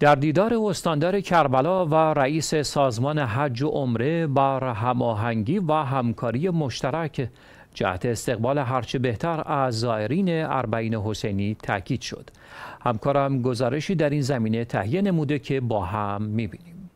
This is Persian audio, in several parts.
در دیدار استاندار کربلا و رئیس سازمان حج و عمره بر هماهنگی و همکاری مشترک جهت استقبال هرچه بهتر از زائرین اربعین حسینی تاکید شد همکارم گزارشی در این زمینه تهیه نموده که با هم میبینیم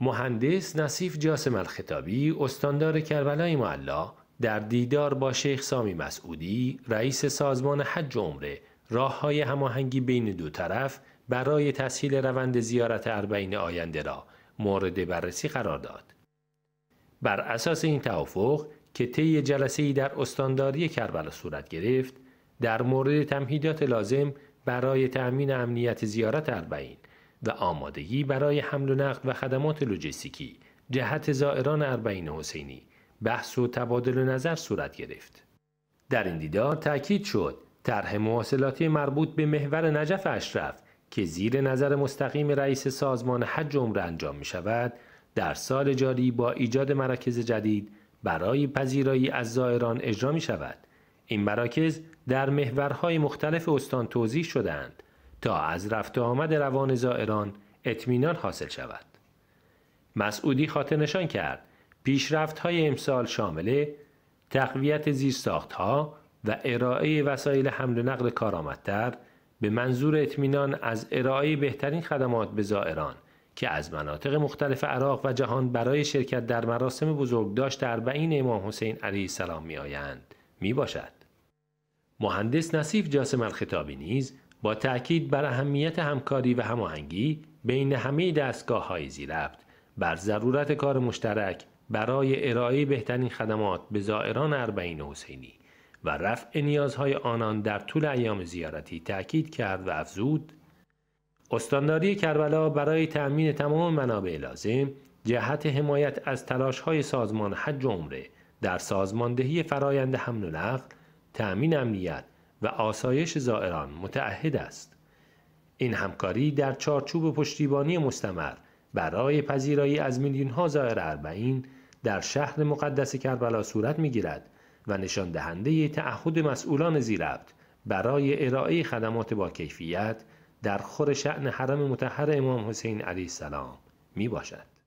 مهندس نصیف جاسم الخطابی استاندار کربلای معلا در دیدار با شیخ سامی مسعودی رئیس سازمان حج عمره راه های هماهنگی بین دو طرف برای تسهیل روند زیارت اربعین آینده را مورد بررسی قرار داد. بر اساس این توافق که طی جلسه در استانداری کربلا صورت گرفت در مورد تمهیدات لازم برای تأمین امنیت زیارت اربعین و آمادگی برای حمل و نقل و خدمات لوجستیکی جهت زائران اربعین حسینی بحث و تبادل و نظر صورت گرفت. در این دیدار تاکید شد طرح مواصلاتی مربوط به محور نجف اشرف که زیر نظر مستقیم رئیس سازمان حج عمره انجام می شود در سال جاری با ایجاد مراکز جدید برای پذیرایی از زائران اجرا می شود. این مراکز در محورهای مختلف استان توضیح شدند تا از رفت آمد روان زائران اطمینان حاصل شود. مسعودی خاطر نشان کرد پیشرفت های امسال شامل تقویت زیرساخت ها و ارائه وسایل حمل و نقل کارآمدتر به منظور اطمینان از ارائه بهترین خدمات به زائران که از مناطق مختلف عراق و جهان برای شرکت در مراسم بزرگداشت اربعین امام حسین علیه السلام می‌آیند، می‌باشد. می باشد. مهندس نصیف جاسم الخطابی نیز با تأکید بر اهمیت همکاری و هماهنگی بین همه دستگاه های زیربط بر ضرورت کار مشترک برای ارائه بهترین خدمات به زائران اربعین حسینی و رفع نیازهای آنان در طول ایام زیارتی تاکید کرد و افزود استانداری کربلا برای تأمین تمام منابع لازم جهت حمایت از تلاشهای سازمان حج عمره در سازماندهی فرایند حمل و نقل، تأمین امنیت و آسایش زائران متعهد است. این همکاری در چارچوب پشتیبانی مستمر برای پذیرایی از میلیونها زائر اربعین در شهر مقدس کربلا صورت میگیرد و نشان دهنده تعهد مسئولان زیربط برای ارائه خدمات با کیفیت در خور شعن حرم متحر امام حسین علیه السلام می باشد.